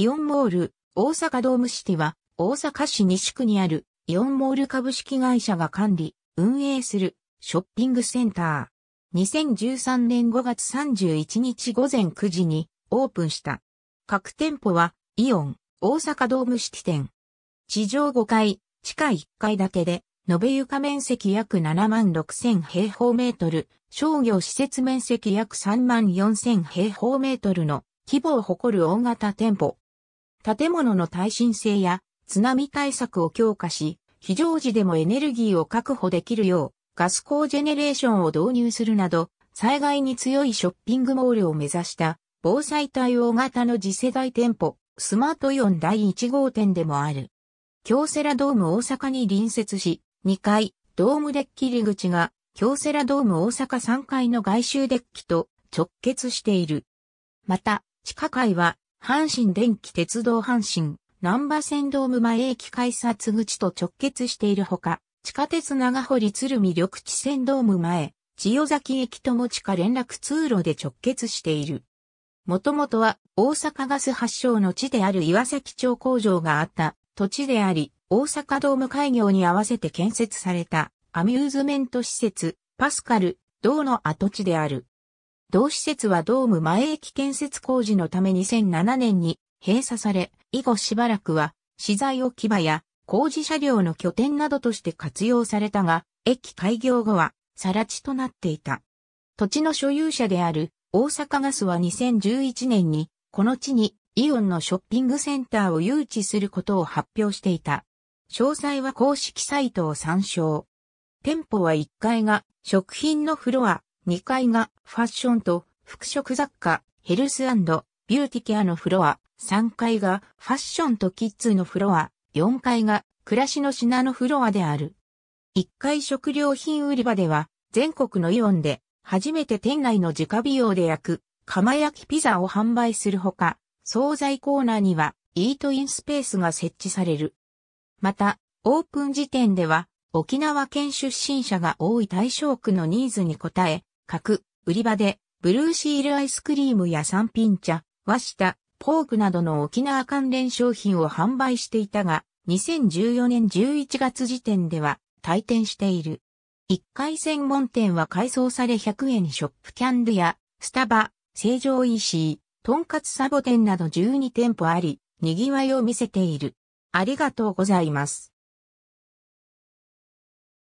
イオンモール、大阪ドームシティは、大阪市西区にある、イオンモール株式会社が管理、運営する、ショッピングセンター。2013年5月31日午前9時に、オープンした。各店舗は、イオン、大阪ドームシティ店。地上5階、地下1階建てで、延べ床面積約7万6000平方メートル、商業施設面積約3万4000平方メートルの規模を誇る大型店舗。建物の耐震性や津波対策を強化し、非常時でもエネルギーを確保できるよう、ガスコージェネレーションを導入するなど、災害に強いショッピングモールを目指した防災対応型の次世代店舗、スマートイオン第1号店でもある。京セラドーム大阪に隣接し、2階、ドームデッキ入り口が、京セラドーム大阪3階の外周デッキと直結している。また、地下階は阪神電気鉄道阪神、南波線ドーム前駅改札口と直結しているほか、地下鉄長堀鶴見緑地線ドーム前、千代崎駅とも地下連絡通路で直結している。もともとは大阪ガス発祥の地である岩崎町工場があった土地であり、大阪ドーム開業に合わせて建設されたアミューズメント施設パスカル、道の跡地である。同施設はドーム前駅建設工事のため2007年に閉鎖され、以後しばらくは資材置き場や工事車両の拠点などとして活用されたが、駅開業後は更地となっていた。土地の所有者である大阪ガスは2011年にこの地にイオンのショッピングセンターを誘致することを発表していた。詳細は公式サイトを参照。店舗は1階が食品のフロア、2階がファッションと服飾雑貨、ヘルスビューティケアのフロア、3階がファッションとキッズのフロア、4階が暮らしの品のフロアである。1階食料品売り場では、全国のイオンで、初めて店内の自家美容で焼く、釜焼きピザを販売するほか、惣菜コーナーには、イートインスペースが設置される。また、オープン時点では、沖縄県出身者が多い大正区のニーズに応え、各売り場で、ブルーシールアイスクリームや三品茶、和下、ポークなどの沖縄関連商品を販売していたが、2014年11月時点では退店している。1回専門店は改装され100円ショップキャンドゥや、スタバ、成城石井、とんかつサボテンなど12店舗あり、賑わいを見せている。ありがとうございます。